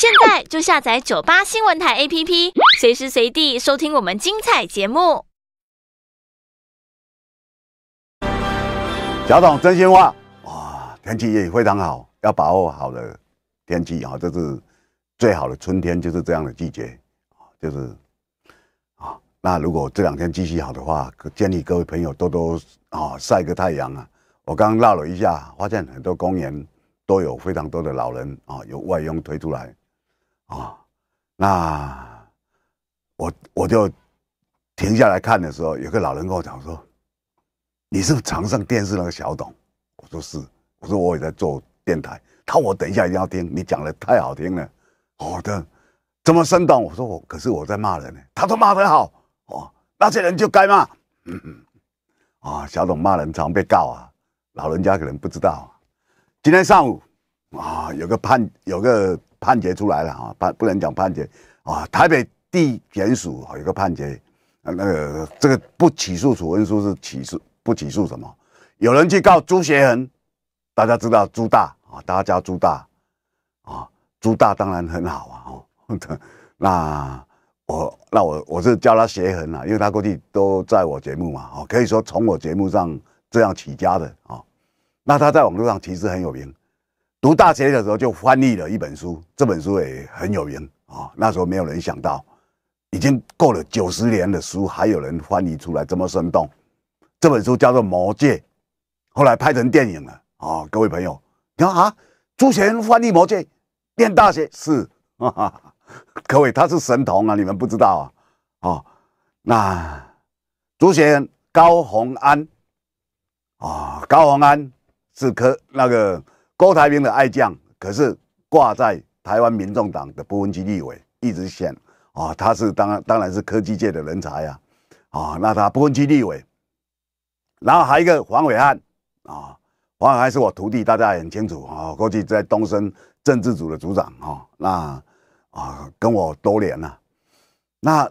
现在就下载九八新闻台 APP，随时随地收听我们精彩节目。贾总，真心话哇，天气也非常好，要把握好的天气啊，这是最好的春天，就是这样的季节啊，就是啊。那如果这两天天气好的话，建议各位朋友多多啊晒个太阳啊。我刚刚绕了一下，发现很多公园都有非常多的老人啊，有外佣推出来。啊，那我我就停下来看的时候，有个老人跟我讲说：“你是常上电视那个小董？”我说：“是。”我说：“我也在做电台。”他我等一下定要听你讲的太好听了，好的，这么生动。我说我可是我在骂人呢。他说骂得好哦，那些人就该骂。嗯嗯，啊，小董骂人常被告啊，老人家可能不知道。今天上午啊，有个判，有个。判决出来了啊，判不能讲判决啊，台北地检署有一个判决，呃，那个这个不起诉楚文书是起诉不起诉什么？有人去告朱学恒，大家知道朱大啊，大家叫朱大啊，朱大当然很好啊，哦，那我那我我是叫他学恒啊，因为他过去都在我节目嘛，哦，可以说从我节目上这样起家的啊，那他在网络上其实很有名。读大学的时候就翻译了一本书，这本书也很有缘啊。那时候没有人想到，已经过了九十年的书还有人翻译出来这么生动。这本书叫做《魔戒》，后来拍成电影了啊。各位朋友，你看啊，朱贤翻译《魔戒》，念大学是，各位他是神童啊，你们不知道啊啊。那朱贤高宏安啊，高宏安是科那个。郭台铭的爱将，可是挂在台湾民众党的不分区立委，一直选啊。他是当当然是科技界的人才啊啊。那他不分区立委，然后还一个黄伟汉啊，黄伟汉是我徒弟，大家很清楚啊。过去在东森政治组的组长啊，那啊跟我多年了。那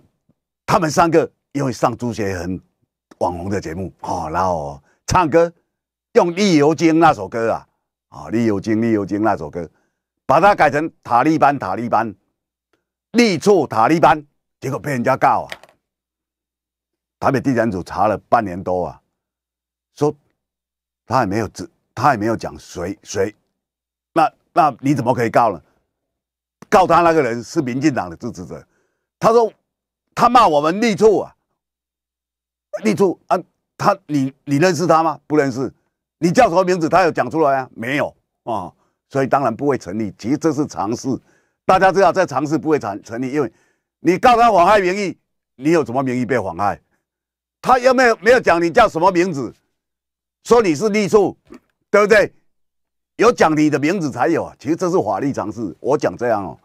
他们三个因为上朱学恒网红的节目啊，然后唱歌用《逆流经》那首歌啊。啊，你有精利有精那首歌，把它改成塔利班塔利班，立促塔利班，结果被人家告啊！台北地检署查了半年多啊，说他也没有指他也没有讲谁谁，那那你怎么可以告呢？告他那个人是民进党的支持者，他说他骂我们立促啊，立促啊，他你你认识他吗？不认识。你叫什么名字？他有讲出来啊？没有啊，所以当然不会成立。其实这是常识，大家知道，在常识不会成成立，因为你告他妨害名誉，你有什么名誉被妨害？他又没有没有讲你叫什么名字，说你是立处，对不对？有讲你的名字才有啊。其实这是法律常识。我讲这样哦，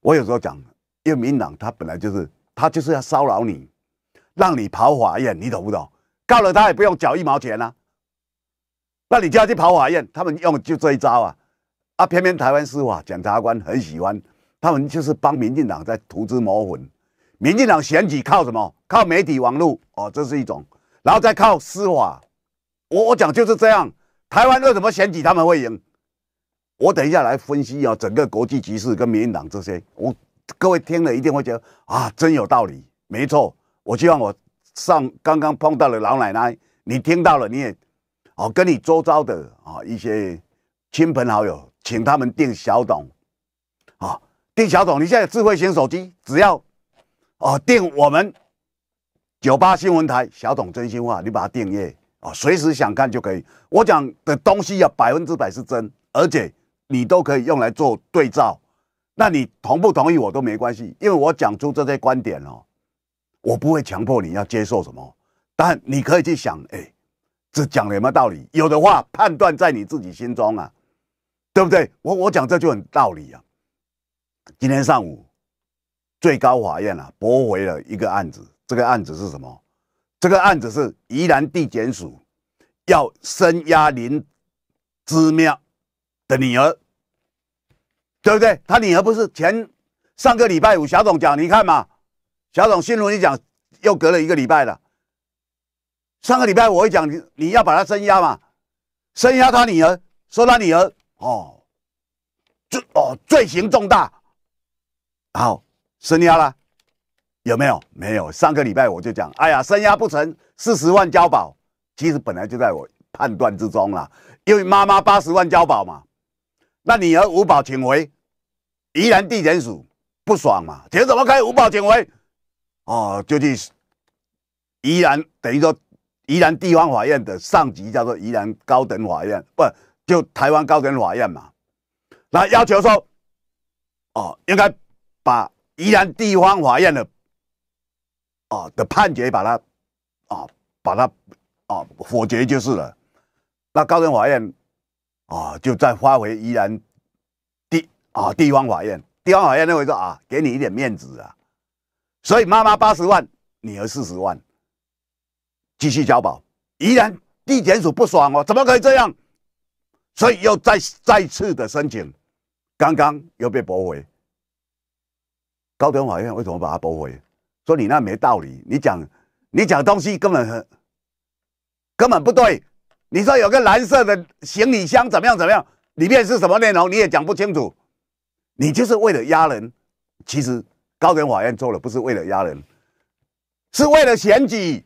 我有时候讲，因为民党他本来就是他就是要骚扰你，让你跑法院，你懂不懂？告了他也不用缴一毛钱啊。那你就要去跑法院，他们用就这一招啊，啊，偏偏台湾司法检察官很喜欢，他们就是帮民进党在涂脂抹粉。民进党选举靠什么？靠媒体网络哦，这是一种，然后再靠司法。我我讲就是这样，台湾为什么选举他们会赢？我等一下来分析啊，整个国际局势跟民进党这些，我各位听了一定会觉得啊，真有道理。没错，我希望我上刚刚碰到了老奶奶，你听到了你也。哦，跟你周遭的啊一些亲朋好友，请他们订小董，啊，订小董。你现在智慧型手机，只要哦订我们九八新闻台小董真心话，你把它订阅啊，随时想看就可以。我讲的东西要百分之百是真，而且你都可以用来做对照。那你同不同意我都没关系，因为我讲出这些观点哦，我不会强迫你要接受什么，但你可以去想，哎。是讲有没有道理？有的话，判断在你自己心中啊，对不对？我我讲这就很道理啊。今天上午，最高法院啊驳回了一个案子，这个案子是什么？这个案子是宜兰地检署要申压林之妙的女儿，对不对？他女儿不是前上个礼拜五小董讲，你看嘛，小董新如你讲，又隔了一个礼拜了。上个礼拜我会讲，你你要把他升压嘛，升压他女儿，说他女儿哦，罪哦罪行重大，好生升压了，有没有？没有。上个礼拜我就讲，哎呀，升压不成，四十万交保，其实本来就在我判断之中了，因为妈妈八十万交保嘛，那女儿五保请回，宜兰地检署不爽嘛，钱怎么开五保请回？哦，就去宜兰，等于说。宜兰地方法院的上级叫做宜兰高等法院，不就台湾高等法院嘛？那要求说，哦，应该把宜兰地方法院的哦的判决把它啊把它啊否决就是了。那高等法院啊就再发回宜兰地啊地方法院，地方法院认为说啊给你一点面子啊，所以妈妈八十万，女儿四十万。继续交保，依然地检署不爽哦，怎么可以这样？所以又再再次的申请，刚刚又被驳回。高等法院为什么把它驳回？说你那没道理，你讲你讲东西根本很根本不对。你说有个蓝色的行李箱怎么样怎么样，里面是什么内容你也讲不清楚，你就是为了压人。其实高等法院做了不是为了压人，是为了选举。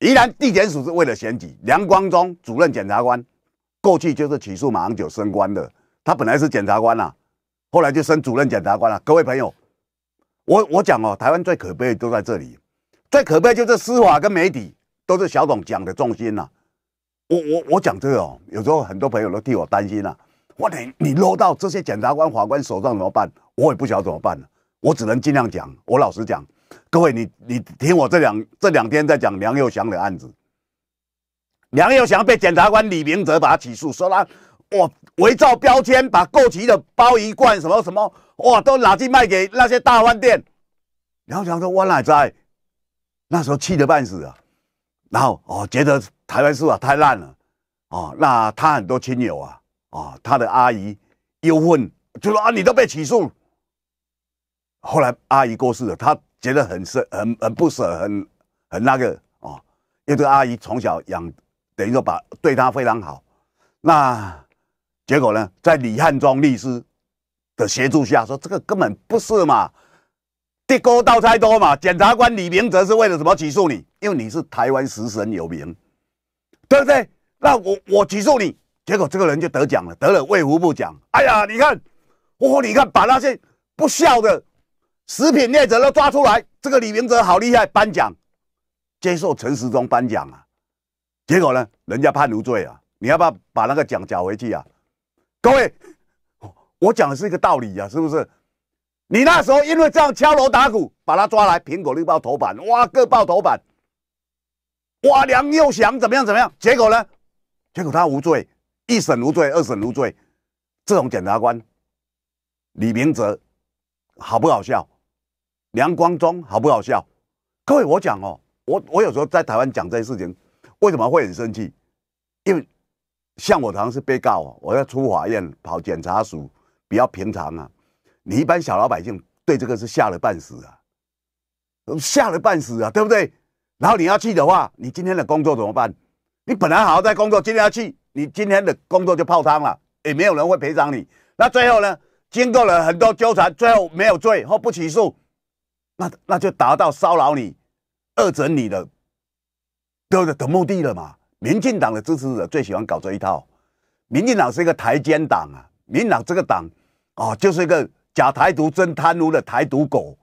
宜兰地检署是为了选举，梁光忠主任检察官，过去就是起诉马英九升官的。他本来是检察官啊，后来就升主任检察官了。各位朋友，我我讲哦，台湾最可悲的都在这里，最可悲就是司法跟媒体都是小董讲的重心呐。我我我讲这个哦，有时候很多朋友都替我担心呐。我你你落到这些检察官法官手上怎么办？我也不晓得怎么办了。我只能尽量讲，我老实讲。各位，你你听我这两这两天在讲梁又祥的案子。梁又祥被检察官李明哲把他起诉，说他哇伪造标签，把过期的包一罐什么什么哇都拿去卖给那些大饭店。梁又祥说我哪在？那时候气得半死啊，然后哦觉得台湾司法太烂了哦，那他很多亲友啊，哦，他的阿姨又问，就说啊你都被起诉。后来阿姨过世了，他。觉得很舍很很不舍很很那个哦，因为这个阿姨从小养，等于说把对她非常好。那结果呢，在李汉忠律师的协助下，说这个根本不是嘛，的哥道太多嘛。检察官李明哲是为了什么起诉你？因为你是台湾食神有名，对不对？那我我起诉你，结果这个人就得奖了，得了魏福部奖。哎呀，你看，哦，你看，把那些不孝的。食品劣者都抓出来，这个李明哲好厉害，颁奖，接受陈时中颁奖啊，结果呢，人家判无罪啊，你要不要把那个奖缴回去啊？各位，我讲的是一个道理呀，是不是？你那时候因为这样敲锣打鼓把他抓来，苹果、日报头版，哇，各报头版，哇，梁又翔怎么样怎么样？结果呢，结果他无罪，一审无罪，二审无罪，这种检察官，李明哲，好不好笑？梁光忠好不好笑？各位，我讲哦，我我有时候在台湾讲这些事情，为什么会很生气？因为像我常是被告，我要出法院跑检察署，比较平常啊。你一般小老百姓对这个是吓了半死啊，吓了半死啊，对不对？然后你要去的话，你今天的工作怎么办？你本来好好在工作，今天要去，你今天的工作就泡汤了，也没有人会赔偿你。那最后呢，经过了很多纠缠，最后没有罪或不起诉。那那就达到骚扰你、恶整你的的的目的了嘛？民进党的支持者最喜欢搞这一套。民进党是一个台奸党啊！民党这个党啊，就是一个假台独、真贪污的台独狗。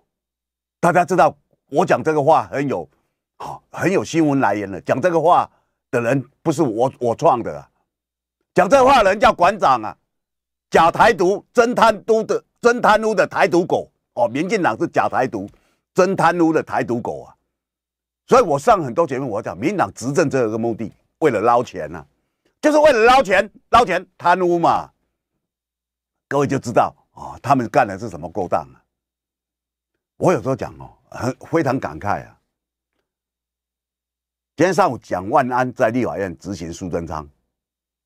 大家知道，我讲这个话很有好很有新闻来源了。讲这个话的人不是我我创的啊，讲这话人叫馆长啊。假台独、真贪污的、真贪污的台独狗哦，民进党是假台独。真贪污的台独狗啊！所以我上很多节目，我讲民党执政这个目的为了捞钱呐，就是为了捞钱，捞钱贪污嘛。各位就知道啊，他们干的是什么勾当啊！我有时候讲哦，很非常感慨啊。今天上午蒋万安在立法院执行苏贞昌，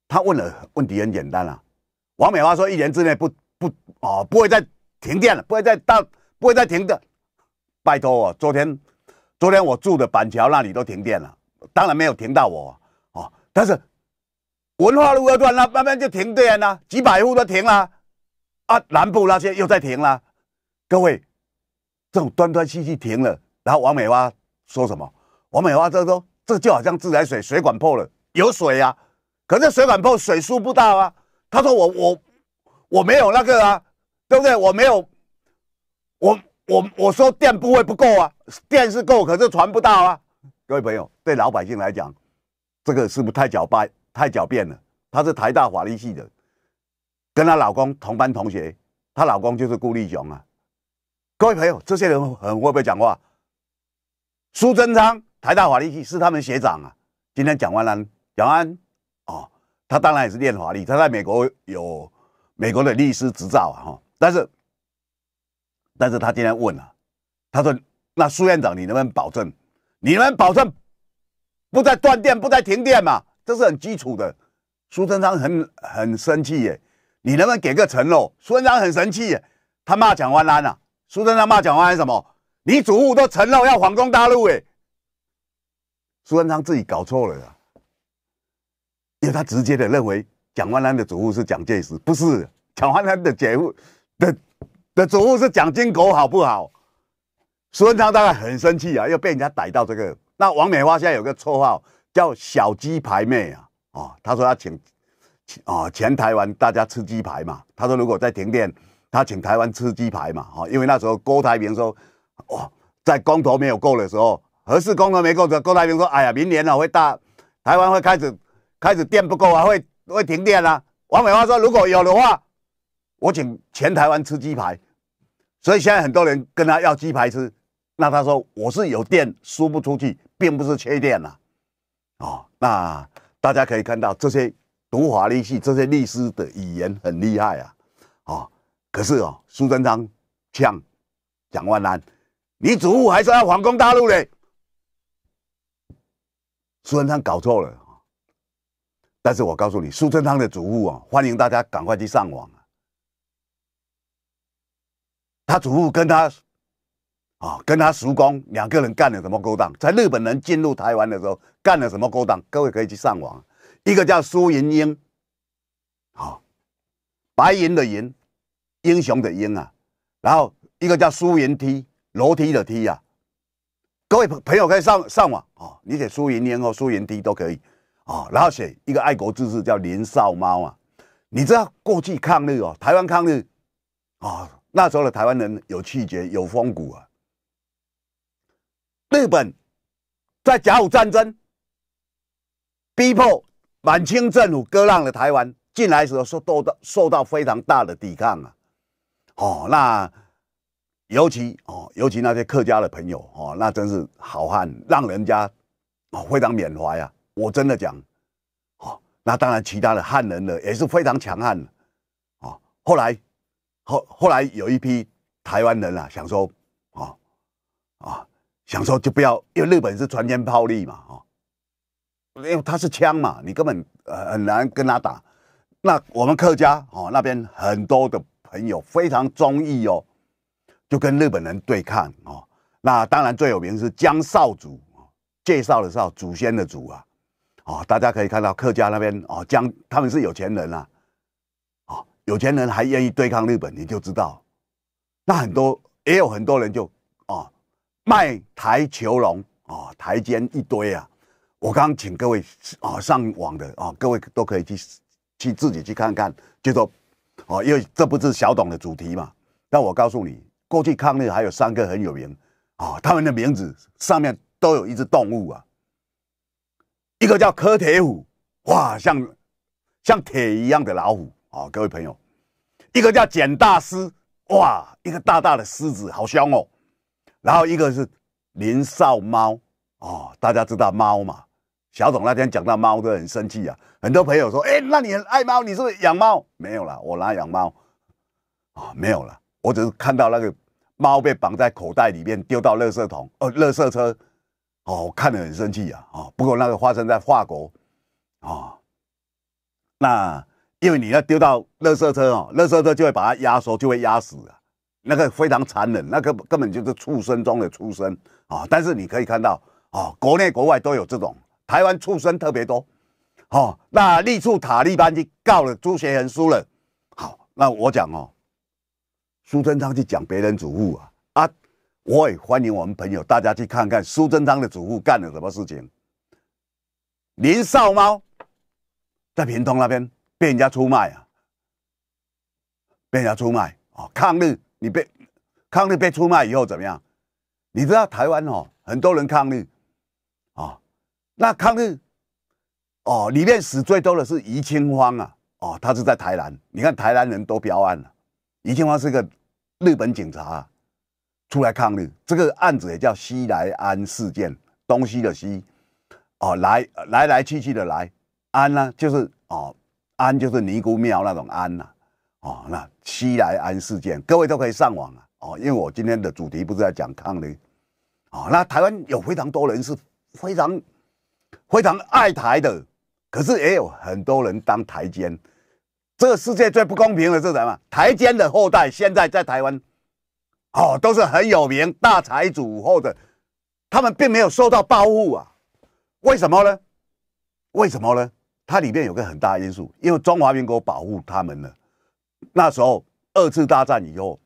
他问了问题很简单啊。王美花说，一年之内不不哦，不会再停电了，不会再到不会再停的。拜托啊！昨天，昨天我住的板桥那里都停电了，当然没有停到我啊。但是文化路要段那慢慢就停电了，几百户都停了啊。南部那些又在停了。各位，这种断断续续停了，然后王美花说什么？王美花这说这就好像自来水水管破了，有水啊，可是水管破水输不到啊。他说我我我没有那个啊，对不对？我没有我。我我说电不会不够啊，电是够，可是传不到啊。各位朋友，对老百姓来讲，这个是不是太狡掰、太狡辩了？她是台大法律系的，跟她老公同班同学，她老公就是顾立雄啊。各位朋友，这些人很会不会讲话？苏贞昌台大法律系是他们学长啊。今天讲完了，讲完哦，他当然也是练法律，他在美国有美国的律师执照啊。哈，但是。但是他今天问了，他说：“那苏院长，你能不能保证，你能保证不再断电、不再停电嘛？这是很基础的。”苏贞昌很很生气耶，你能不能给个承诺？苏贞昌很生气，耶，他骂蒋万安啊。苏贞昌骂蒋万安什么？你祖父都承诺要反攻大陆哎，苏文昌自己搞错了呀，因为他直接的认为蒋万安的祖父是蒋介石，不是蒋万安的姐夫的。的主物是奖金狗，好不好？孙文昌大概很生气啊，又被人家逮到这个。那王美花现在有个绰号叫“小鸡排妹”啊，哦，他说他请，哦，前台湾大家吃鸡排嘛。他说如果再停电，他请台湾吃鸡排嘛，哦，因为那时候郭台铭说，哇，在公投没有够的时候，合适公投没够的，郭台铭说，哎呀，明年呢会大，台湾会开始开始电不够啊，会会停电啊。王美花说，如果有的话，我请全台湾吃鸡排。所以现在很多人跟他要鸡排吃，那他说我是有电输不出去，并不是缺电呐、啊，那大家可以看到这些读法律系这些律师的语言很厉害啊，哦，可是哦，苏贞昌呛，蒋万安，你主父还是要反攻大陆嘞，苏贞昌搞错了，但是我告诉你，苏贞昌的主父啊，欢迎大家赶快去上网。他祖父跟他，啊，跟他叔公两个人干了什么勾当？在日本人进入台湾的时候干了什么勾当？各位可以去上网。一个叫苏云英，啊，白银的银，英雄的英啊。然后一个叫苏云梯，楼梯的梯啊。各位朋朋友可以上上网啊，你写苏云英或苏云梯都可以啊。然后写一个爱国志士叫林少猫啊。你知道过去抗日哦，台湾抗日啊。那时候的台湾人有气节，有风骨啊。日本在甲午战争逼迫满清政府割让了台湾进来时候，受到受到非常大的抵抗啊。哦，那尤其哦，尤其那些客家的朋友哦，那真是好汉，让人家非常缅怀啊。我真的讲，哦，那当然其他的汉人呢也是非常强悍的哦，后来。后后来有一批台湾人啊，想说，啊，啊，想说就不要，因为日本是传坚炮利嘛，啊，因为他是枪嘛，你根本很难跟他打。那我们客家哦那边很多的朋友非常中意哦，就跟日本人对抗哦。那当然最有名是江少祖，介绍的少祖先的祖啊，啊，大家可以看到客家那边哦江他们是有钱人啊。有钱人还愿意对抗日本，你就知道，那很多也有很多人就啊卖台球笼啊台奸一堆啊。我刚请各位啊上网的啊，各位都可以去去自己去看看，就说哦，因为这不是小董的主题嘛。那我告诉你，过去抗日还有三个很有名啊，他们的名字上面都有一只动物啊，一个叫柯铁虎，哇，像像铁一样的老虎。啊，各位朋友，一个叫简大师，哇，一个大大的狮子，好凶哦。然后一个是林少猫，哦，大家知道猫嘛？小董那天讲到猫，都很生气啊。很多朋友说，哎，那你很爱猫，你是不是养猫？没有了，我哪养猫？啊，没有了，我只是看到那个猫被绑在口袋里面丢到垃圾桶，呃，垃圾车，哦，看了很生气啊。啊，不过那个发生在法国，啊，那。因为你要丢到垃圾车哦，垃圾车就会把它压缩，就会压死啊，那个非常残忍，那个根本就是畜生中的畜生啊。但是你可以看到啊，国内国外都有这种，台湾畜生特别多，好，那立处塔利班去告了朱学恒输了，好，那我讲哦，苏贞昌去讲别人祖父啊啊，我也欢迎我们朋友大家去看看苏贞昌的祖父干了什么事情。林少猫在屏东那边。被人家出卖啊！被人家出卖啊！抗日，你被抗日被出卖以后怎么样？你知道台湾哦，很多人抗日啊。那抗日哦，里面死最多的是余清芳啊。哦，他是在台南，你看台南人都彪悍了。余清芳是一个日本警察，出来抗日，这个案子也叫西来安事件。东西的西哦，来来来去去的来安呢，就是哦。安就是尼姑庙那种安呐，哦，那西来安事件，各位都可以上网啊，哦，因为我今天的主题不是在讲抗联，哦，那台湾有非常多人是非常非常爱台的，可是也有很多人当台奸。这个世界最不公平的是什么？台奸的后代现在在台湾，哦，都是很有名大财主或者，他们并没有受到保护啊，为什么呢？为什么呢？它里面有个很大的因素，因为中华民国保护他们了。那时候二次大战以后，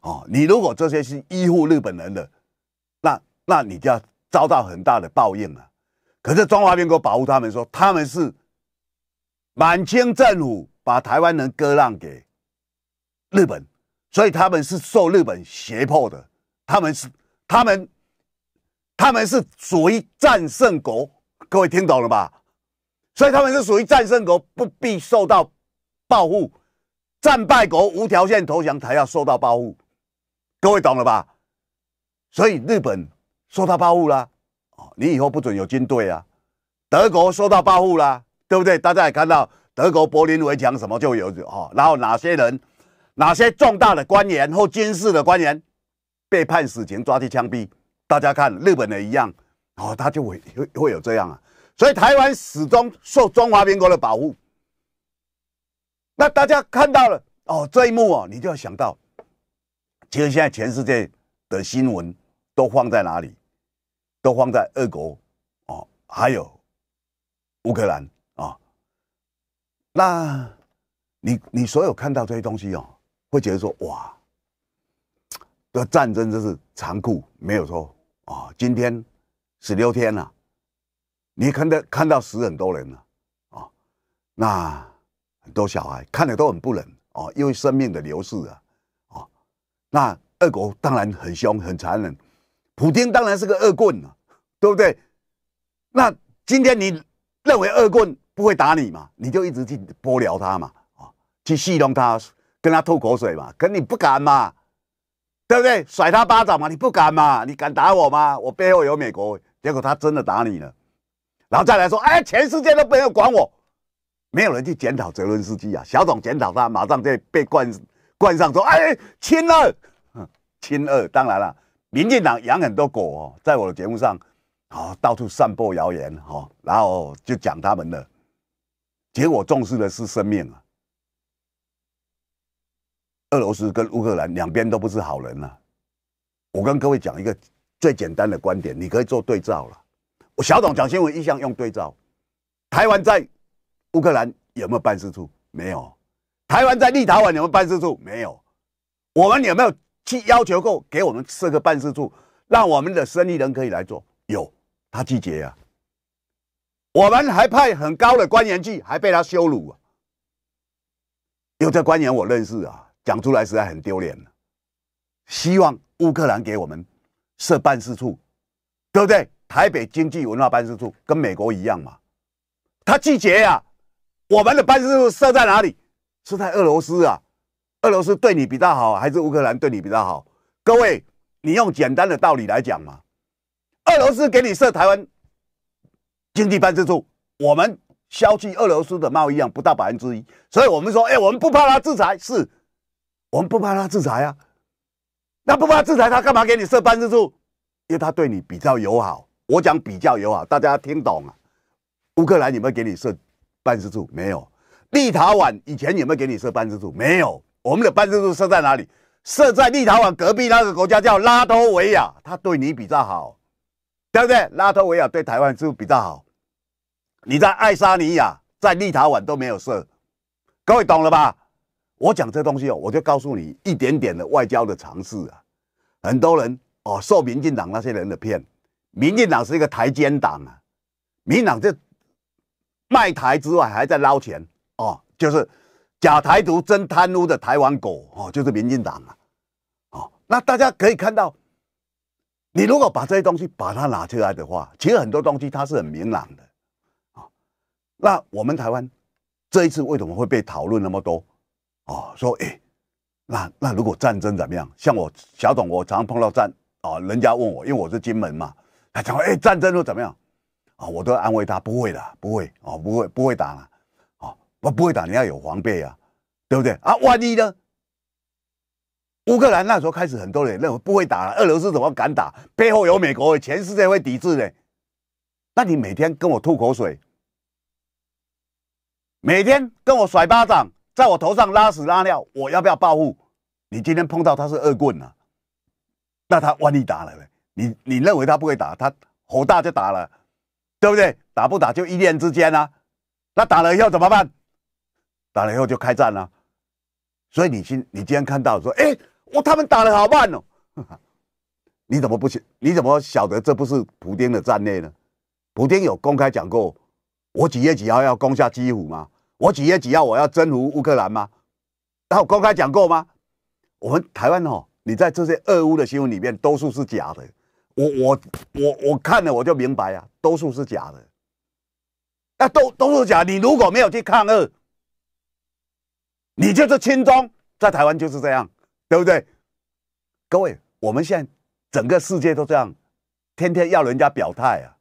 哦，你如果这些是依附日本人的，那那你就要遭到很大的报应了。可是中华民国保护他们，说他们是满清政府把台湾人割让给日本，所以他们是受日本胁迫的。他们是他们他们是属于战胜国，各位听懂了吧？所以他们是属于战胜国，不必受到报复；战败国无条件投降才要受到报复。各位懂了吧？所以日本受到报复啦，哦，你以后不准有军队啊！德国受到报复啦，对不对？大家也看到德国柏林围墙什么就有哦，然后哪些人、哪些重大的官员或军事的官员被判死刑，抓去枪毙？大家看日本的一样哦，他就会会会有这样啊。所以台湾始终受中华民国的保护。那大家看到了哦这一幕哦，你就要想到，其实现在全世界的新闻都放在哪里？都放在俄国哦，还有乌克兰啊。那你你所有看到这些东西哦，会觉得说哇，这战争真是残酷，没有错啊。今天十六天了。你看到看到死很多人了啊，那很多小孩看了都很不忍哦，因为生命的流逝啊，哦，那恶狗当然很凶很残忍，普京当然是个恶棍了，对不对？那今天你认为恶棍不会打你嘛？你就一直去剥撩他嘛，啊，去戏弄他，跟他吐口水嘛？可你不敢嘛，对不对？甩他巴掌嘛？你不敢嘛？你敢打我吗？我背后有美国，结果他真的打你了。然后再来说，哎，全世界都没有管我，没有人去检讨泽伦斯基啊。小董检讨他，马上就被冠冠上说，哎，亲二，亲二。当然了，民进党养很多狗哦，在我的节目上，哦，到处散播谣言哦，然后就讲他们的。结果重视的是生命啊。俄罗斯跟乌克兰两边都不是好人啊。我跟各位讲一个最简单的观点，你可以做对照了。我小董讲新闻一向用对照，台湾在乌克兰有没有办事处？没有。台湾在立陶宛有没有办事处？没有。我们有没有去要求过给我们设个办事处，让我们的生意人可以来做？有，他拒绝呀。我们还派很高的官员去，还被他羞辱。有这官员我认识啊，讲出来实在很丢脸。希望乌克兰给我们设办事处，对不对？台北经济文化办事处跟美国一样嘛，他拒绝呀。我们的办事处设在哪里？设在俄罗斯啊。俄罗斯对你比较好，还是乌克兰对你比较好？各位，你用简单的道理来讲嘛。俄罗斯给你设台湾经济办事处，我们消去俄罗斯的贸易量不到百分之一，所以我们说，哎，我们不怕他制裁，是我们不怕他制裁啊。那不怕制裁，他干嘛给你设办事处？因为他对你比较友好。我讲比较友好，大家听懂啊？乌克兰有没有给你设办事处？没有。立陶宛以前有没有给你设办事处？没有。我们的办事处设在哪里？设在立陶宛隔壁那个国家叫拉脱维亚，他对你比较好，对不对？拉脱维亚对台湾是不是比较好？你在爱沙尼亚、在立陶宛都没有设，各位懂了吧？我讲这东西哦，我就告诉你一点点的外交的常识啊。很多人哦，受民进党那些人的骗。民进党是一个台奸党啊，民党这卖台之外，还在捞钱哦，就是假台独、真贪污的台湾狗哦，就是民进党啊，哦，那大家可以看到，你如果把这些东西把它拿出来的话，其实很多东西它是很明朗的啊。那我们台湾这一次为什么会被讨论那么多？哦，说哎，那那如果战争怎么样？像我小董，我常碰到战哦，人家问我，因为我是金门嘛。他讲：“哎，战争又怎么样？啊，我都要安慰他，不会的，不会啊，不会，不会打啊，哦，不，不会打，你要有防备啊，对不对？啊，万一呢？乌克兰那时候开始，很多人认为不会打了，俄罗斯怎么敢打？背后有美国，全世界会抵制呢。那你每天跟我吐口水，每天跟我甩巴掌，在我头上拉屎拉尿，我要不要报复？你今天碰到他是恶棍呢，那他万一打了呢？你你认为他不会打，他火大就打了，对不对？打不打就一念之间啊！那打了以后怎么办？打了以后就开战了。所以你今你今天看到说，哎，我他们打的好慢哦，你怎么不晓你怎么晓得这不是普京的战略呢？普京有公开讲过，我几月几号要攻下基辅吗？我几月几号我要征服乌克兰吗？他有公开讲过吗？我们台湾哦，你在这些俄乌的新闻里面，多数是假的。我我我我看了我就明白呀，多数是假的，那都都是假。你如果没有去抗日，你就是亲中，在台湾就是这样，对不对？各位，我们现在整个世界都这样，天天要人家表态啊。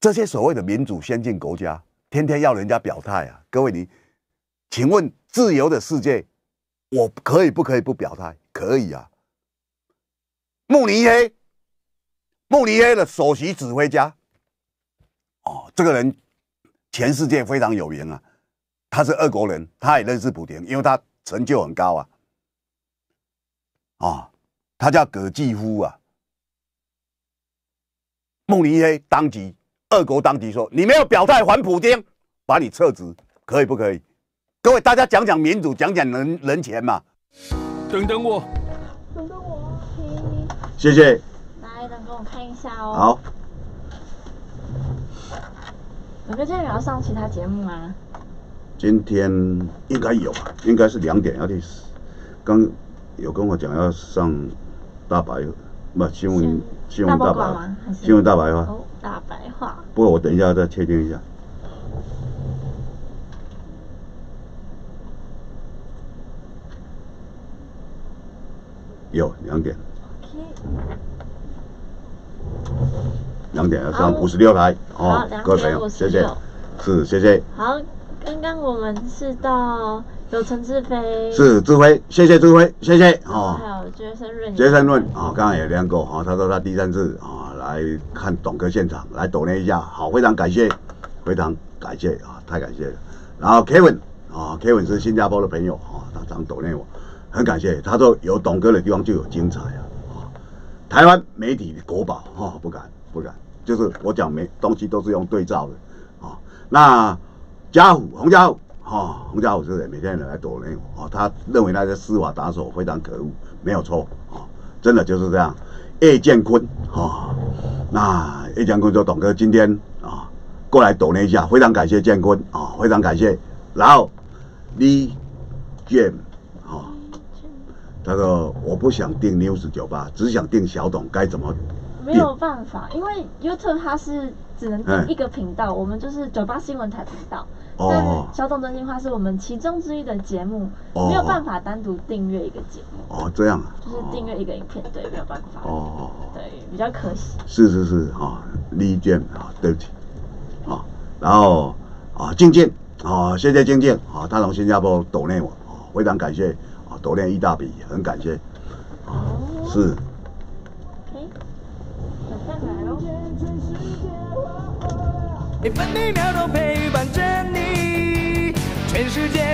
这些所谓的民主先进国家，天天要人家表态啊。各位，你请问自由的世界，我可以不可以不表态？可以啊。慕尼黑，慕尼黑的首席指挥家，哦，这个人全世界非常有名啊，他是俄国人，他也认识普京，因为他成就很高啊，啊，他叫葛季夫啊。慕尼黑当即，俄国当即说：“你没有表态还普京，把你撤职，可以不可以？”各位大家讲讲民主，讲讲人人权嘛。等等我，等等我。谢谢。来，等给我看一下哦。好。伟哥今天也要上其他节目吗？今天应该有，应该是两点要去。刚有跟我讲要上大白，不新闻新闻大白话，新闻大白话。大白话。不过我等一下再确定一下。有两点。两点二三五十六台哦，各位朋友，谢谢，是谢谢。好，刚刚我们是到有陈志飞，是志飞，谢谢志飞，谢谢哦。还有杰森润，杰森润啊，刚刚也练过啊，他说他第三次啊来看董哥现场来抖念一下，好，非常感谢，非常感谢啊，太感谢了。然后 Kevin 啊，Kevin 是新加坡的朋友啊，他常抖念我，很感谢，他说有董哥的地方就有精彩啊。台湾媒体国宝哈不敢不敢，就是我讲没东西都是用对照的啊。那家虎洪家虎哈洪家虎是每天来躲那哦，他认为那些司法打手非常可恶，没有错啊，真的就是这样。叶建坤哈那叶建坤说董哥今天啊过来躲那一下，非常感谢建坤啊非常感谢，然后李健。他说：“我不想订 News 九吧，只想订小董该怎么？”没有办法，因为 YouTube 它是只能订一个频道，我们就是九八新闻台频道。哦。小董真心话是我们其中之一的节目，没有办法单独订阅一个节目。哦，这样。啊。就是订阅一个影片，对，没有办法。哦。对，比较可惜。是是是啊，丽娟啊，对不起。啊。然后啊，静静啊，谢谢静静啊，大从新加坡抖内网，非常感谢。多练一大笔，很感谢。是。分秒都陪伴着你，全世界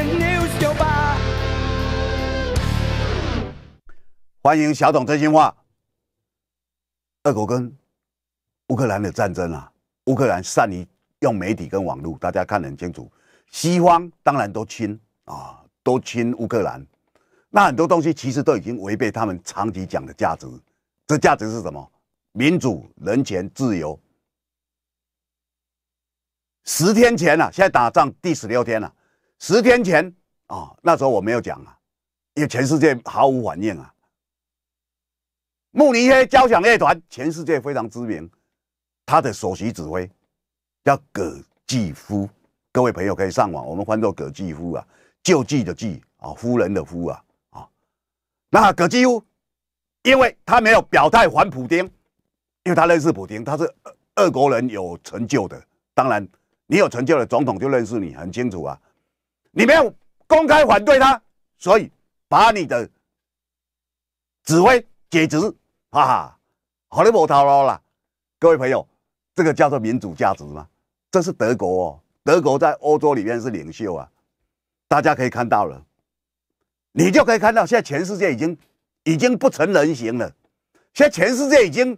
欢迎小董真心话。二狗跟乌克兰的战争啊，乌克兰善于用媒体跟网络，大家看得很清楚。西方当然都亲啊，都亲乌克兰。那很多东西其实都已经违背他们长期讲的价值，这价值是什么？民主、人权、自由。十天前了，现在打仗第十六天了。十天前啊，那时候我没有讲啊，因为全世界毫无反应啊。慕尼黑交响乐团，全世界非常知名，他的首席指挥叫葛季夫。各位朋友可以上网，我们翻作葛季夫啊，救济的济啊，夫人的夫啊。那戈基乌，因为他没有表态反普京，因为他认识普京，他是俄国人有成就的。当然，你有成就的总统就认识你，很清楚啊。你没有公开反对他，所以把你的指挥解职哈，好你无头路了。各位朋友，这个叫做民主价值吗？这是德国，哦，德国在欧洲里面是领袖啊。大家可以看到了。你就可以看到，现在全世界已经，已经不成人形了。现在全世界已经，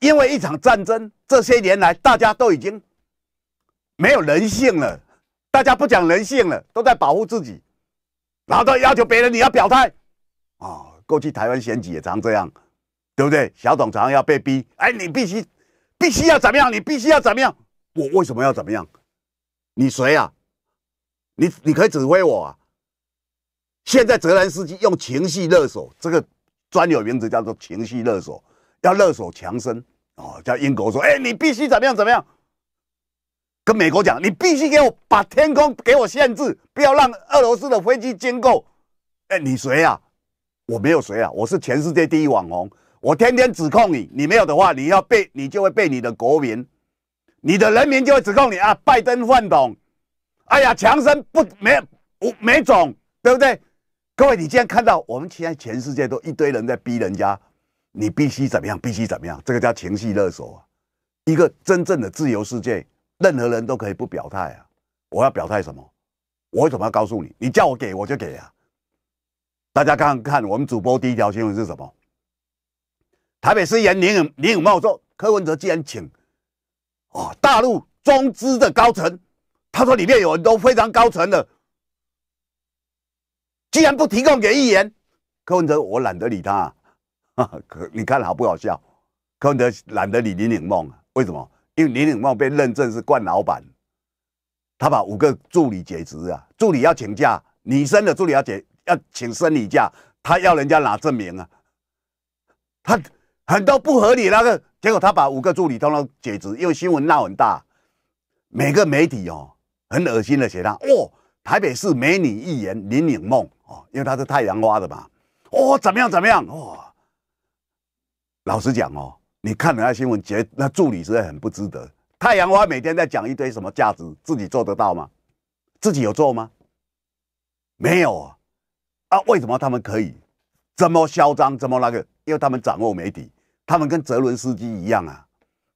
因为一场战争，这些年来大家都已经没有人性了，大家不讲人性了，都在保护自己，然后都要求别人你要表态啊。过去台湾选举也常这样，对不对？小董常要被逼，哎，你必须，必须要怎么样？你必须要怎么样？我为什么要怎么样？你谁啊？你你可以指挥我啊？现在泽连斯基用情绪勒索，这个专有名词叫做情绪勒索，要勒索强生哦，叫英国说，哎，你必须怎么样怎么样，跟美国讲，你必须给我把天空给我限制，不要让俄罗斯的飞机经过。哎，你谁呀？我没有谁啊，我是全世界第一网红，我天天指控你，你没有的话，你要被你就会被你的国民，你的人民就会指控你啊，拜登换董，哎呀，强生不没我没种，对不对？各位，你今天看到我们现在全世界都一堆人在逼人家，你必须怎么样，必须怎么样，这个叫情绪勒索啊！一个真正的自由世界，任何人都可以不表态啊。我要表态什么？我为什么要告诉你？你叫我给我就给啊！大家刚刚看我们主播第一条新闻是什么？台北市议员林林永茂说，柯文哲竟然请哦大陆中资的高层，他说里面有很多非常高层的。居然不提供给议员柯文哲，我懒得理他。你看好不好笑？柯文哲懒得理林颖梦，为什么？因为林颖梦被认证是冠老板，他把五个助理解职啊！助理要请假，女生的助理要解要请生理假，他要人家拿证明啊！他很多不合理那个，结果他把五个助理通通解职，因为新闻闹很大，每个媒体哦很恶心的写他哦，台北市美女议员林颖梦。哦，因为他是太阳花的嘛，哦，怎么样怎么样？哇，老实讲哦，你看了那新闻，觉那助理实在很不值得。太阳花每天在讲一堆什么价值，自己做得到吗？自己有做吗？没有啊。啊，为什么他们可以？这么嚣张？这么那个？因为他们掌握媒体，他们跟泽伦斯基一样啊，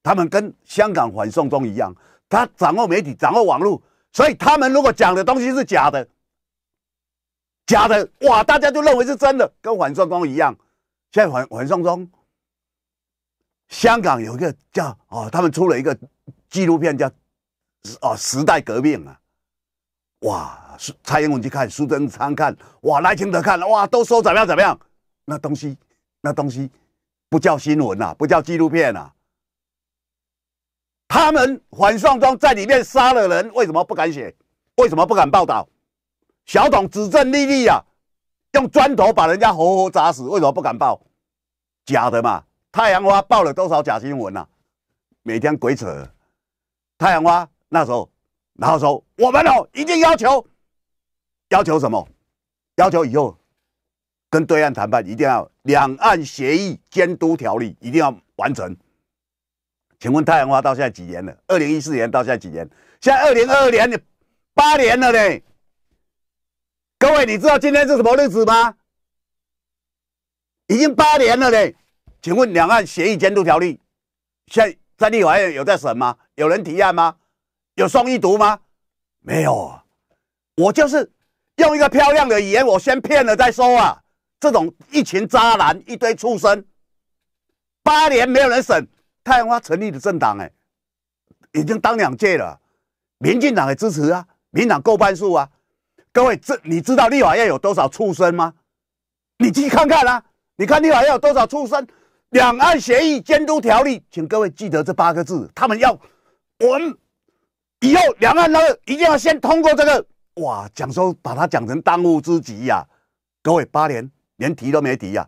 他们跟香港反送中一样，他掌握媒体，掌握网络，所以他们如果讲的东西是假的。假的哇！大家就认为是真的，跟缓送装一样。现在缓缓送装，香港有一个叫哦，他们出了一个纪录片叫《哦时代革命》啊，哇！蔡英文去看，苏贞昌看，哇，赖清德看了，哇，都说怎么样怎么样。那东西，那东西不叫新闻呐，不叫纪录片呐。他们反送中在里面杀了人，为什么不敢写？为什么不敢报道？小董指证莉莉啊，用砖头把人家活活砸死，为什么不敢报？假的嘛！太阳花报了多少假新闻呐？每天鬼扯！太阳花那时候，然后说我们哦一定要求，要求什么？要求以后跟对岸谈判一定要《两岸协议监督条例》一定要完成。请问太阳花到现在几年了？二零一四年到现在几年？现在二零二二年，八年了嘞。各位，你知道今天是什么日子吗？已经八年了嘞！请问《两岸协议监督条例》现在立法院有在审吗？有人提案吗？有送一读吗？没有。我就是用一个漂亮的语言，我先骗了再说啊！这种一群渣男、一堆畜生，八年没有人审。太阳花成立的政党哎，已经当两届了，民进党也支持啊，民党够半数啊。各位，这你知道立法院有多少畜生吗？你去看看啊！你看立法院有多少畜生？《两岸协议监督条例》，请各位记得这八个字，他们要滚！以后两岸那个一定要先通过这个，哇，讲说把它讲成当务之急呀！各位，八年连提都没提呀！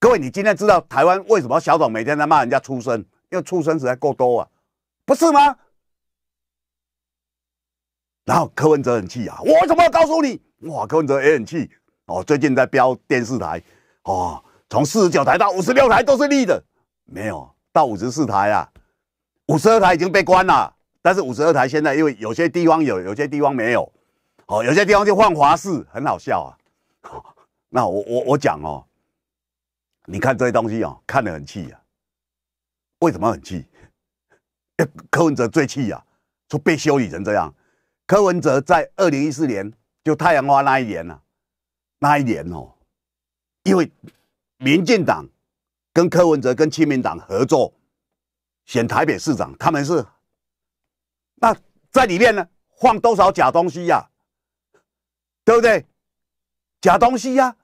各位，你今天知道台湾为什么小董每天在骂人家畜生？因为畜生实在够多啊，不是吗？然后柯文哲很气啊！我为什么要告诉你？哇，柯文哲也很气哦。最近在标电视台，哦，从四十九台到五十六台都是绿的，没有到五十四台啊，五十二台已经被关了。但是五十二台现在因为有些地方有，有些地方没有，哦，有些地方就换华视，很好笑啊。那我我我讲哦，你看这些东西哦，看得很气啊。为什么很气？哎，柯文哲最气呀，说被修理成这样。柯文哲在二零一四年，就太阳花那一年呢，那一年哦，因为民进党跟柯文哲跟亲民党合作选台北市长，他们是那在里面呢，放多少假东西呀？对不对？假东西呀！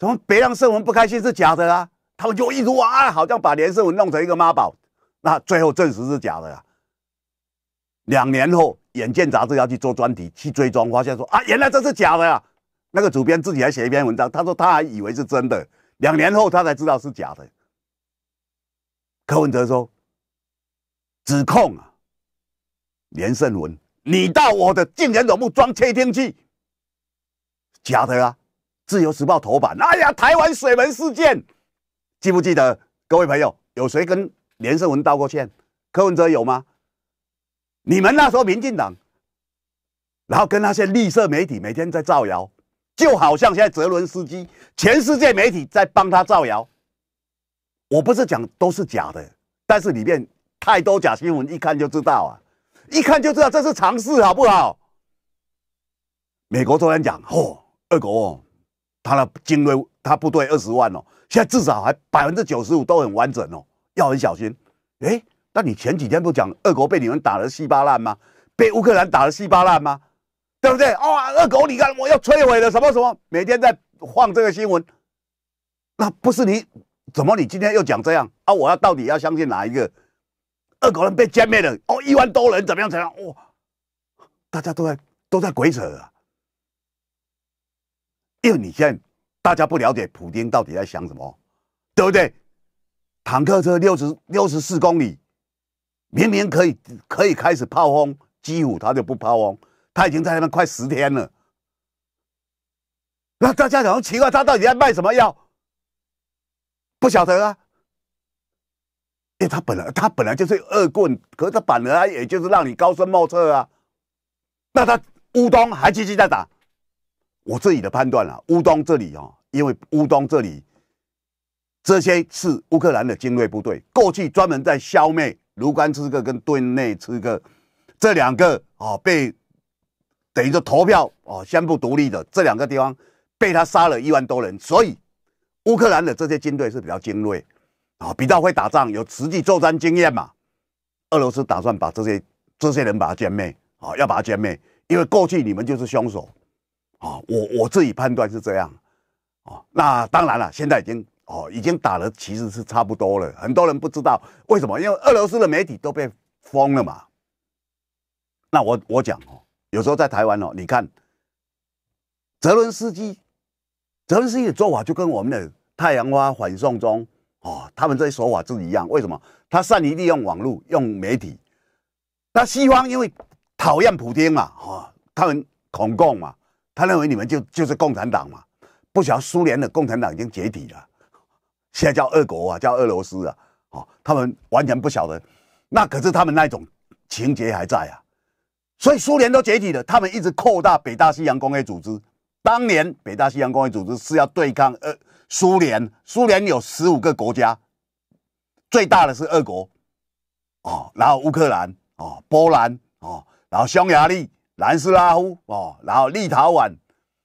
么别让社文不开心是假的啦，他们就一撸啊，好像把连胜文弄成一个妈宝，那最后证实是假的呀。两年后。《眼见》杂志要去做专题，去追踪，发现说啊，原来这是假的呀！那个主编自己还写一篇文章，他说他还以为是真的，两年后他才知道是假的。柯文哲说：“指控啊，连胜文，你到我的竞选总部装窃听器，假的啊！”《自由时报》头版，哎呀，台湾水门事件，记不记得？各位朋友，有谁跟连胜文道过歉？柯文哲有吗？你们那时候，民进党，然后跟那些绿色媒体每天在造谣，就好像现在泽伦斯基，全世界媒体在帮他造谣。我不是讲都是假的，但是里面太多假新闻，一看就知道啊，一看就知道这是常事，好不好？美国突然讲，哦，俄国他的精锐，他部队二十万哦，现在至少还百分之九十五都很完整哦，要很小心。哎。那你前几天不讲俄国被你们打的稀巴烂吗？被乌克兰打的稀巴烂吗？对不对？哦，俄国，你看我要摧毁了什么什么，每天在放这个新闻，那不是你怎么你今天又讲这样啊？我要到底要相信哪一个？二狗人被歼灭了哦，一万多人怎么样怎样？哇，大家都在都在鬼扯啊，因为你现在大家不了解普京到底在想什么，对不对？坦克车六十六十四公里。明明可以可以开始炮轰基辅，他就不炮轰，他已经在那边快十天了。那大家很奇怪，他到底在卖什么药？不晓得啊。因为他本来他本来就是恶棍，可是他本来也就是让你高深莫测啊。那他乌东还继续在打，我自己的判断了，乌东这里啊，因为乌东这里这些是乌克兰的精锐部队，过去专门在消灭。卢甘茨克跟顿内茨克这两个啊，被等于说投票啊宣布独立的这两个地方，被他杀了一万多人。所以乌克兰的这些军队是比较精锐啊，比较会打仗，有实际作战经验嘛。俄罗斯打算把这些这些人把他歼灭啊，要把它歼灭，因为过去你们就是凶手啊。我我自己判断是这样啊。那当然了，现在已经。哦，已经打了，其实是差不多了。很多人不知道为什么，因为俄罗斯的媒体都被封了嘛。那我我讲哦，有时候在台湾哦，你看，泽伦斯基，泽伦斯基的做法就跟我们的太阳花反送中哦，他们这些手法是一样。为什么？他善于利用网络，用媒体。那西方因为讨厌普京嘛，哈，他们恐共嘛，他认为你们就就是共产党嘛。不晓得苏联的共产党已经解体了。现在叫俄国啊，叫俄罗斯啊，哦，他们完全不晓得，那可是他们那种情节还在啊，所以苏联都解体了，他们一直扩大北大西洋工业组织。当年北大西洋工业组织是要对抗呃苏联，苏联有十五个国家，最大的是俄国，哦，然后乌克兰，哦，波兰，哦，然后匈牙利、南斯拉夫，哦，然后立陶宛。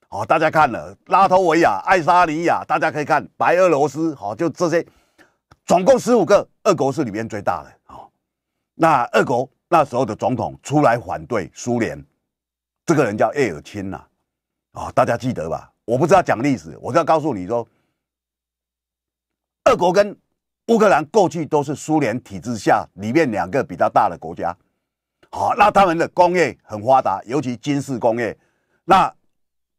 哦，大家看了拉脱维亚、爱沙尼亚，大家可以看白俄罗斯，好，就这些，总共十五个，俄国是里面最大的。好，那俄国那时候的总统出来反对苏联，这个人叫叶尔钦呐，啊，大家记得吧？我不知道讲历史，我就要告诉你说，俄国跟乌克兰过去都是苏联体制下里面两个比较大的国家，好，那他们的工业很发达，尤其军事工业，那。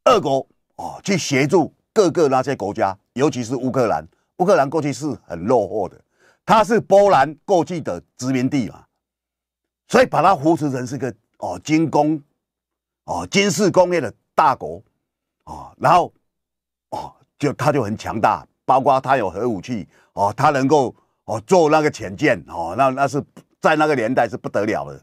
各国哦去协助各个那些国家，尤其是乌克兰。乌克兰过去是很落后的，它是波兰过去的殖民地嘛，所以把它扶持成是个哦军工哦军事工业的大国哦，然后哦就它就很强大，包括它有核武器哦，它能够哦做那个潜舰哦，那那是在那个年代是不得了的。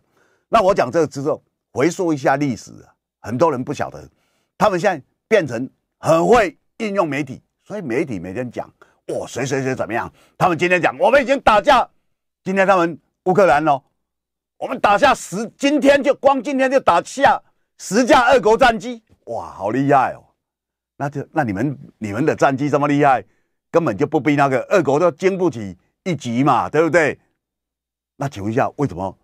那我讲这个之后，回溯一下历史，很多人不晓得。他们现在变成很会应用媒体，所以媒体每天讲，哇，谁谁谁怎么样？他们今天讲，我们已经打架，今天他们乌克兰哦，我们打下十，今天就光今天就打下十架俄国战机，哇，好厉害哦！那就那你们你们的战机这么厉害，根本就不比那个俄国都经不起一击嘛，对不对？那请问一下，为什么？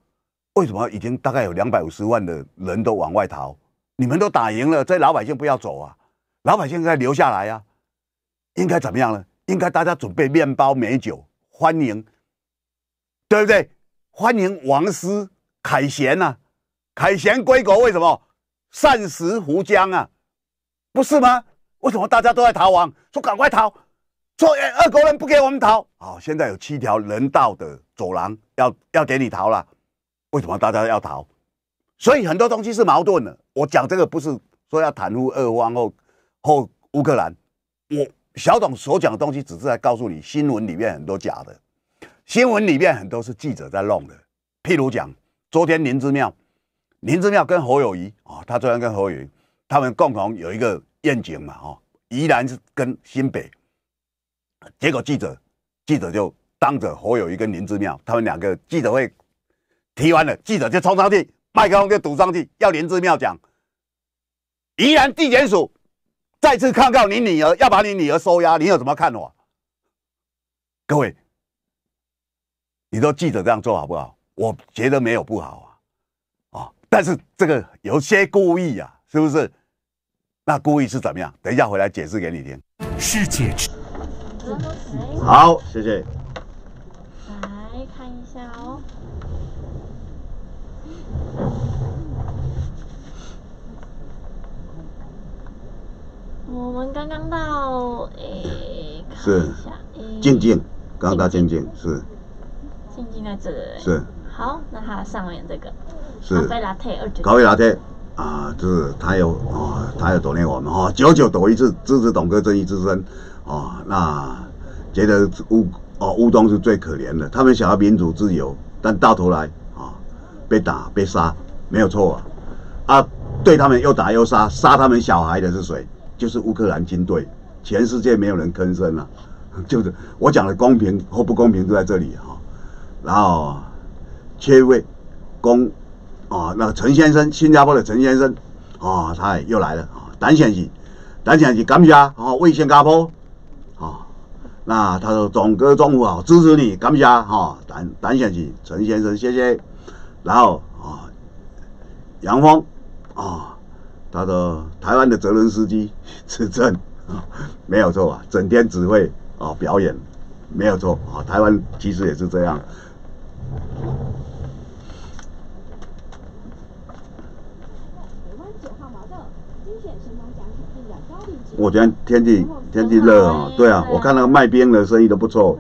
为什么已经大概有两百五十万的人都往外逃？你们都打赢了，这老百姓不要走啊！老百姓应该留下来呀，应该怎么样呢？应该大家准备面包美酒，欢迎，对不对？欢迎王师凯旋呐！凯旋归国，为什么善食胡姜啊？不是吗？为什么大家都在逃亡？说赶快逃，说二国人不给我们逃。好，现在有七条人道的走廊，要要给你逃了。为什么大家要逃？所以很多东西是矛盾的。我讲这个不是说要袒护二方或或乌克兰，我小董所讲的东西只是来告诉你新闻里面很多假的，新闻里面很多是记者在弄的。譬如讲昨天林志妙，林志妙跟侯友谊啊，他昨天跟侯友谊他们共同有一个愿景嘛，哦，宜兰跟新北，结果记者记者就当着侯友谊跟林志妙他们两个记者会提完了，记者就冲上去。麦克风就堵上去，要林志妙讲。宜兰地检署再次抗告你女儿，要把你女儿收押，你有什么看法？各位，你说记者这样做好不好？我觉得没有不好啊，啊，但是这个有些故意啊，是不是？那故意是怎么样？等一下回来解释给你听。是解好，谢谢。我们刚刚到，诶，看一下，静静，刚刚到静静，是，静静在这，是，好，那他上面这个，是，高伟老铁，高伟拉铁，啊，就是他有，哦，他有躲念我们，哦，久久躲一次，支持董哥正义之声，啊，那觉得乌，哦，乌东是最可怜的，他们想要民主自由，但到头来，啊，被打被杀，没有错啊，啊，对他们又打又杀，杀他们小孩的是谁？就是乌克兰军队，全世界没有人吭声了，就是我讲的公平或不公平都在这里哈。然后，七位公，啊，那个陈先生，新加坡的陈先生，啊，他又来了啊，陈先生，陈先生，感谢啊，为新加坡，啊，那他说总哥中午好，支持你，感谢哈，胆胆先生，陈先生，谢谢。然后啊，杨峰，啊。他说：“台湾的泽伦斯基 执政没有错啊，整天只会啊表演，没有错啊。台湾其实也是这样。”我觉得天气天气热啊，对啊，我看那个卖冰的生意都不错，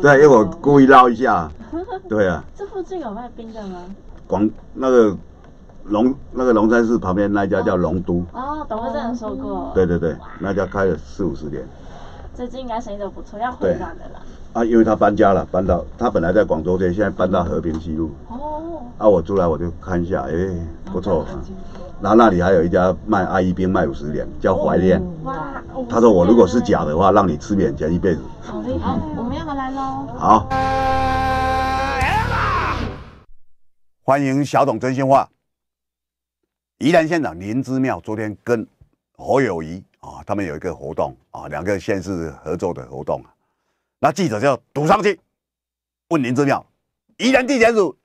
对，一会儿故意捞一下，对啊。这附近有卖冰的吗？广那个。龙那个龙山市旁边那家叫龙都哦，董我曾说过。对对对，那家开了四五十年，最近应该生意都不错，要回家的了。啊，因为他搬家了，搬到他本来在广州这，现在搬到和平西路。哦。啊，我出来我就看一下，哎，不错。那那里还有一家卖阿姨冰卖五十年，叫怀恋。哇。他说我如果是假的话，让你吃免钱一辈子。好厉害，我们要来喽。好。欢迎小董真心话。宜兰县长林之妙昨天跟侯友谊啊，他们有一个活动啊，两个县是合作的活动啊。那记者就要堵上去问林之妙：宜兰地检署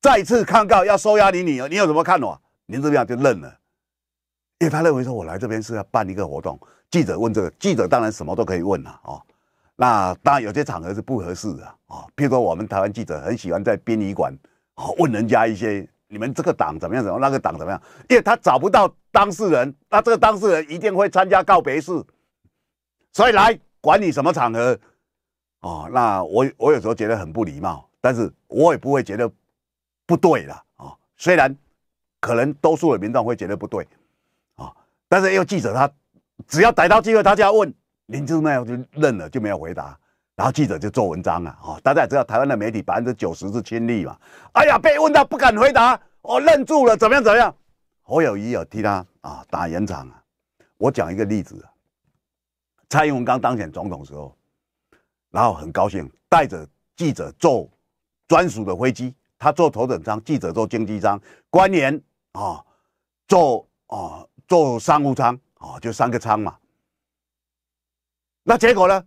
再次抗告要收押你女儿，你有什么看法？林之妙就愣了，因为他认为说，我来这边是要办一个活动，记者问这个记者当然什么都可以问了啊。那当然有些场合是不合适的啊，譬如说我们台湾记者很喜欢在殡仪馆啊问人家一些。你们这个党怎么样？怎么样？那个党怎么样？因为他找不到当事人，那这个当事人一定会参加告别式，所以来管你什么场合，哦，那我我有时候觉得很不礼貌，但是我也不会觉得不对了啊。虽然可能多数的民众会觉得不对啊，但是因为记者他只要逮到机会，他就要问林志麦，就认了就没有回答。然后记者就做文章啊，哦，大家也知道台湾的媒体百分之九十是亲历嘛，哎呀，被问到不敢回答，我愣住了，怎么样怎么样？侯友谊有替他啊打圆场啊，我讲一个例子，蔡英文刚当选总统时候，然后很高兴带着记者坐专属的飞机，他坐头等舱，记者坐经济舱，官员啊坐啊坐商务舱啊，就三个舱嘛。那结果呢？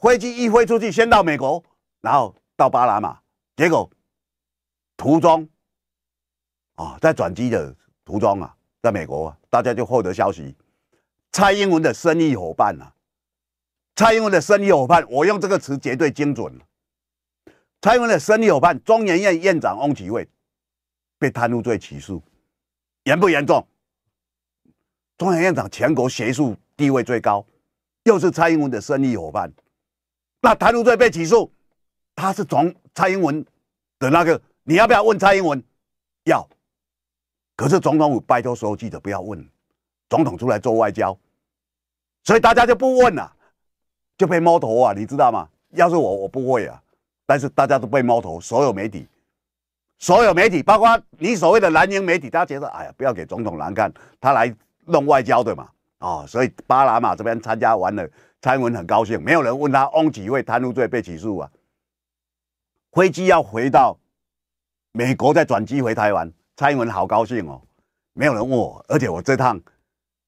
飞机一飞出去，先到美国，然后到巴拿马，结果途中啊，在转机的途中啊，在美国，大家就获得消息：蔡英文的生意伙伴啊，蔡英文的生意伙伴，我用这个词绝对精准。蔡英文的生意伙伴，中研院院长翁启惠被贪污罪起诉，严不严重？中研院长，全国学术地位最高，又是蔡英文的生意伙伴。那贪渎罪被起诉，他是总蔡英文的那个，你要不要问蔡英文？要。可是总统府拜托所有记者不要问，总统出来做外交，所以大家就不问了，就被猫头啊，你知道吗？要是我，我不会啊。但是大家都被猫头，所有媒体，所有媒体，包括你所谓的蓝营媒体，大家觉得，哎呀，不要给总统难看，他来弄外交对嘛？哦，所以巴拿马这边参加完了。蔡英文很高兴，没有人问他翁几位贪污罪被起诉啊？飞机要回到美国，再转机回台湾。蔡英文好高兴哦，没有人问我，而且我这趟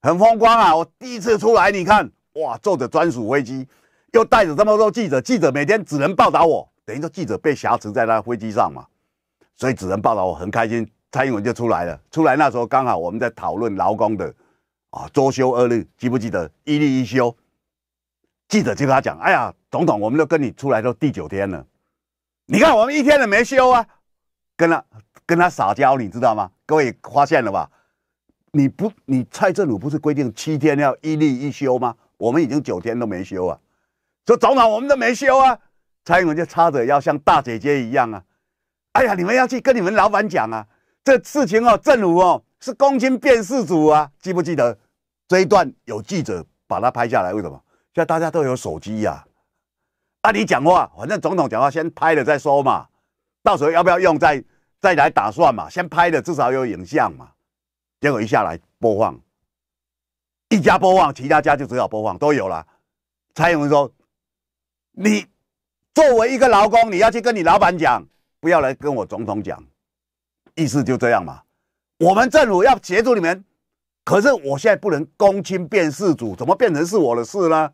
很风光啊！我第一次出来，你看哇，坐着专属飞机，又带着这么多记者，记者每天只能报道我，等于说记者被挟持在那飞机上嘛，所以只能报道我，很开心。蔡英文就出来了，出来那时候刚好我们在讨论劳工的啊，周休二日，记不记得一日一休？记者就跟他讲：“哎呀，总统，我们都跟你出来都第九天了，你看我们一天都没休啊，跟他跟他撒娇，你知道吗？各位发现了吧？你不，你蔡政府不是规定七天要一律一休吗？我们已经九天都没休啊，说总统我们都没休啊，蔡英文就插着要像大姐姐一样啊，哎呀，你们要去跟你们老板讲啊，这事情哦，政府哦是公金变事主啊，记不记得这一段有记者把他拍下来？为什么？”现在大家都有手机呀，那你讲话，反正总统讲话先拍了再说嘛，到时候要不要用再再来打算嘛，先拍了至少有影像嘛。结果一下来播放，一家播放，其他家就只好播放都有了。蔡英文说：“你作为一个劳工，你要去跟你老板讲，不要来跟我总统讲，意思就这样嘛。我们政府要协助你们，可是我现在不能公亲变私主，怎么变成是我的事呢？”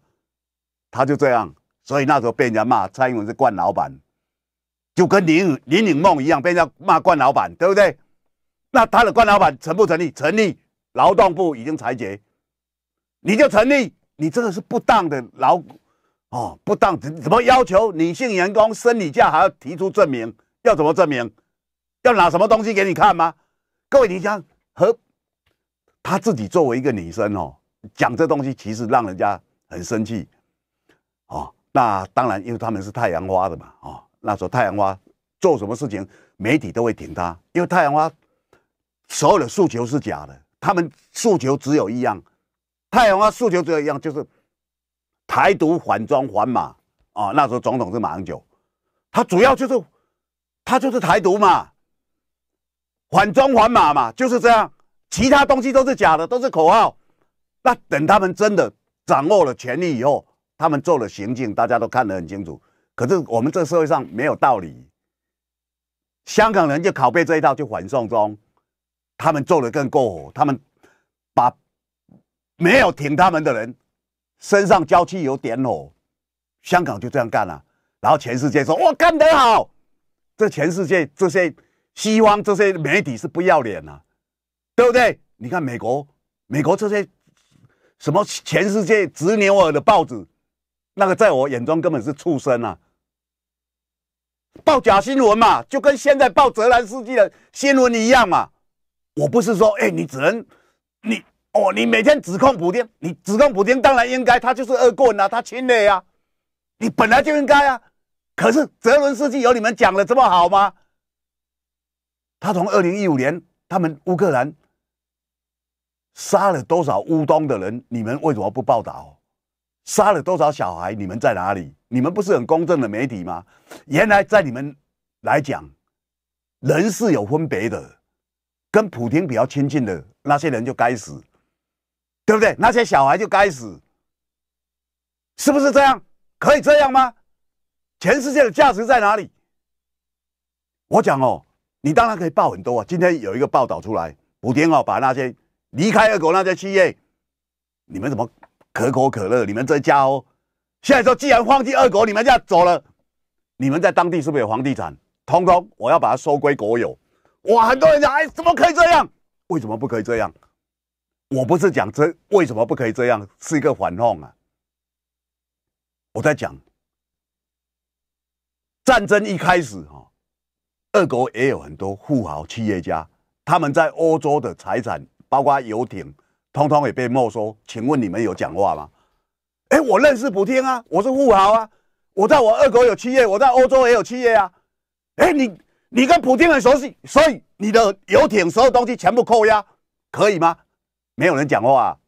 他就这样，所以那时候被人家骂蔡英文是惯老板，就跟林林颖梦一样，被人家骂惯老板，对不对？那他的惯老板成不成立？成立，劳动部已经裁决，你就成立。你这个是不当的劳，哦，不当怎么要求女性员工生理假还要提出证明？要怎么证明？要拿什么东西给你看吗？各位，你想和他自己作为一个女生哦，讲这东西，其实让人家很生气。那当然，因为他们是太阳花的嘛，哦，那时候太阳花做什么事情，媒体都会挺他，因为太阳花所有的诉求是假的，他们诉求只有一样，太阳花诉求只有一样就是台独反中反马啊，那时候总统是马英九，他主要就是他就是台独嘛，反中反马嘛，就是这样，其他东西都是假的，都是口号。那等他们真的掌握了权力以后。他们做了行径，大家都看得很清楚。可是我们这社会上没有道理，香港人就拷贝这一套去反送中，他们做的更过火，他们把没有挺他们的人身上浇汽油点火，香港就这样干了。然后全世界说：“我干得好！”这全世界这些西方这些媒体是不要脸啊，对不对？你看美国，美国这些什么全世界直牛耳的报纸。那个在我眼中根本是畜生啊！报假新闻嘛，就跟现在报泽兰斯基的新闻一样嘛。我不是说，哎，你只能，你哦，你每天指控普京，你指控普京，当然应该，他就是恶棍啊，他侵略啊，你本来就应该啊。可是泽伦斯基有你们讲的这么好吗？他从二零一五年，他们乌克兰杀了多少乌东的人，你们为什么不报道？杀了多少小孩？你们在哪里？你们不是很公正的媒体吗？原来在你们来讲，人是有分别的，跟普廷比较亲近的那些人就该死，对不对？那些小孩就该死，是不是这样？可以这样吗？全世界的价值在哪里？我讲哦，你当然可以报很多啊。今天有一个报道出来，普田哦把那些离开俄国那些企业，你们怎么？可口可乐，你们这家哦，现在说既然放弃二国，你们就要走了。你们在当地是不是有房地产？通通我要把它收归国有。哇，很多人讲，哎，怎么可以这样？为什么不可以这样？我不是讲这为什么不可以这样，是一个反讽啊。我在讲，战争一开始哈，二国也有很多富豪企业家，他们在欧洲的财产，包括游艇。通通也被没收，请问你们有讲话吗？哎，我认识普京啊，我是富豪啊，我在我二国有企业，我在欧洲也有企业啊。哎，你你跟普京很熟悉，所以你的游艇所有东西全部扣押，可以吗？没有人讲话。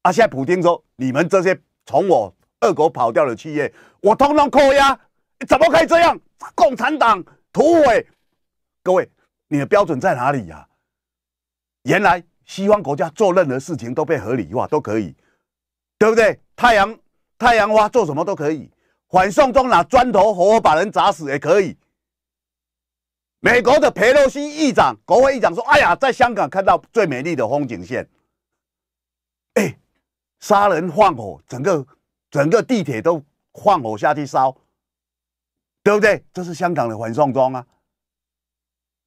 啊，现在普京说，你们这些从我二国跑掉的企业，我通通扣押，怎么可以这样？共产党土匪，各位，你的标准在哪里呀？原来。西方国家做任何事情都被合理化，都可以，对不对？太阳太阳花做什么都可以，反送中拿砖头活活把人砸死也可以。美国的佩洛西议长、国会议长说：“哎呀，在香港看到最美丽的风景线。”哎，杀人放火，整个整个地铁都放火下去烧，对不对？这是香港的反送中啊！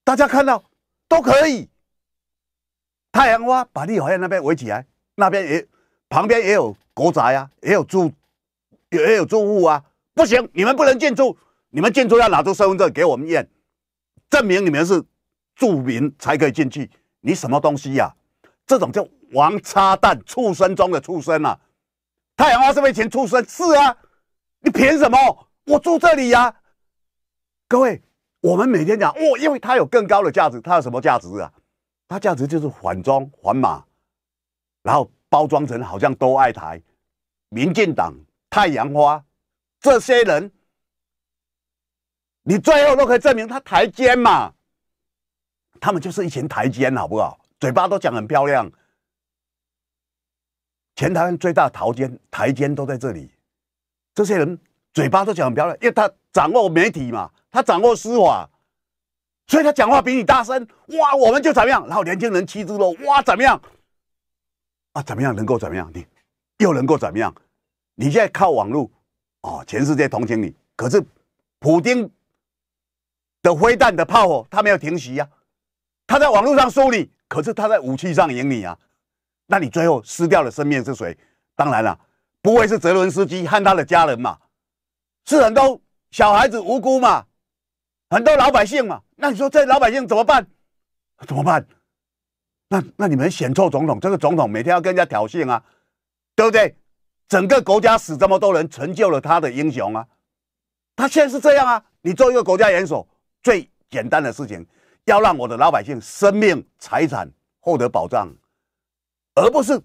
大家看到都可以。太阳花把立法院那边围起来，那边也旁边也有国宅啊，也有住也有住户啊，不行，你们不能建筑，你们建筑要拿出身份证给我们验，证明你们是住民才可以进去。你什么东西呀？这种叫王八蛋，畜生中的畜生啊！太阳花是为钱畜生，是啊，你凭什么？我住这里呀！各位，我们每天讲哦，因为它有更高的价值，它有什么价值啊？它价值就是反装反马，然后包装成好像都爱台，民进党、太阳花这些人，你最后都可以证明他台奸嘛？他们就是一群台奸，好不好？嘴巴都讲很漂亮。前台湾最大桃奸台奸都在这里，这些人嘴巴都讲很漂亮，因为他掌握媒体嘛，他掌握司法。所以他讲话比你大声哇，我们就怎么样？然后年轻人气质咯，哇，怎么样？啊，怎么样能够怎么样？你又能够怎么样？你现在靠网络哦，全世界同情你。可是普京的灰弹的炮火，他没有停息呀。他在网络上输你，可是他在武器上赢你啊。那你最后失掉了生命是谁？当然了，不会是泽伦斯基和他的家人嘛，是很多小孩子无辜嘛。很多老百姓嘛，那你说这老百姓怎么办？怎么办？那那你们选错总统，这个总统每天要跟人家挑衅啊，对不对？整个国家死这么多人，成就了他的英雄啊。他现在是这样啊。你做一个国家元首，最简单的事情要让我的老百姓生命财产获得保障，而不是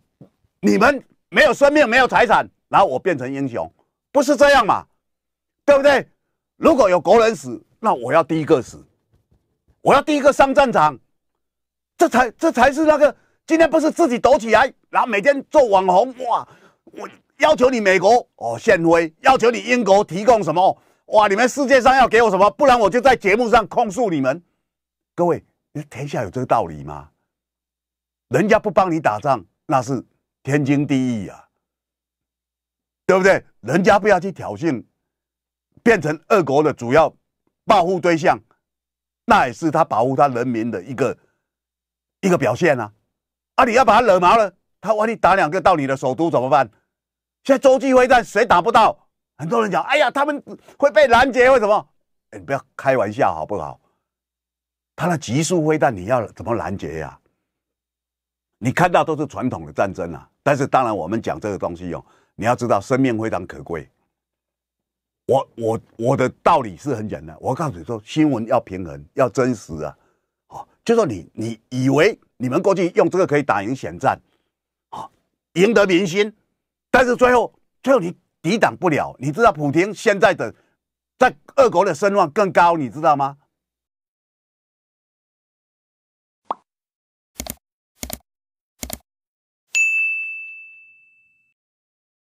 你们没有生命没有财产，然后我变成英雄，不是这样嘛？对不对？如果有国人死，那我要第一个死，我要第一个上战场，这才这才是那个今天不是自己躲起来，然后每天做网红哇！我要求你美国哦宪威，要求你英国提供什么哇？你们世界上要给我什么，不然我就在节目上控诉你们。各位，你天下有这个道理吗？人家不帮你打仗，那是天经地义呀，对不对？人家不要去挑衅，变成二国的主要。保护对象，那也是他保护他人民的一个一个表现啊！啊，你要把他惹毛了，他万一打两个到你的首都怎么办？现在洲际飞弹谁打不到？很多人讲，哎呀，他们会被拦截，为什么？你不要开玩笑好不好？他的极速飞弹，你要怎么拦截呀？你看到都是传统的战争啊！但是当然，我们讲这个东西哦，你要知道，生命非常可贵。我我我的道理是很简单，我告诉你说，新闻要平衡，要真实啊，哦，就说你你以为你们过去用这个可以打赢选战，哦，赢得民心，但是最后最后你抵挡不了，你知道普京现在的在俄国的声望更高，你知道吗？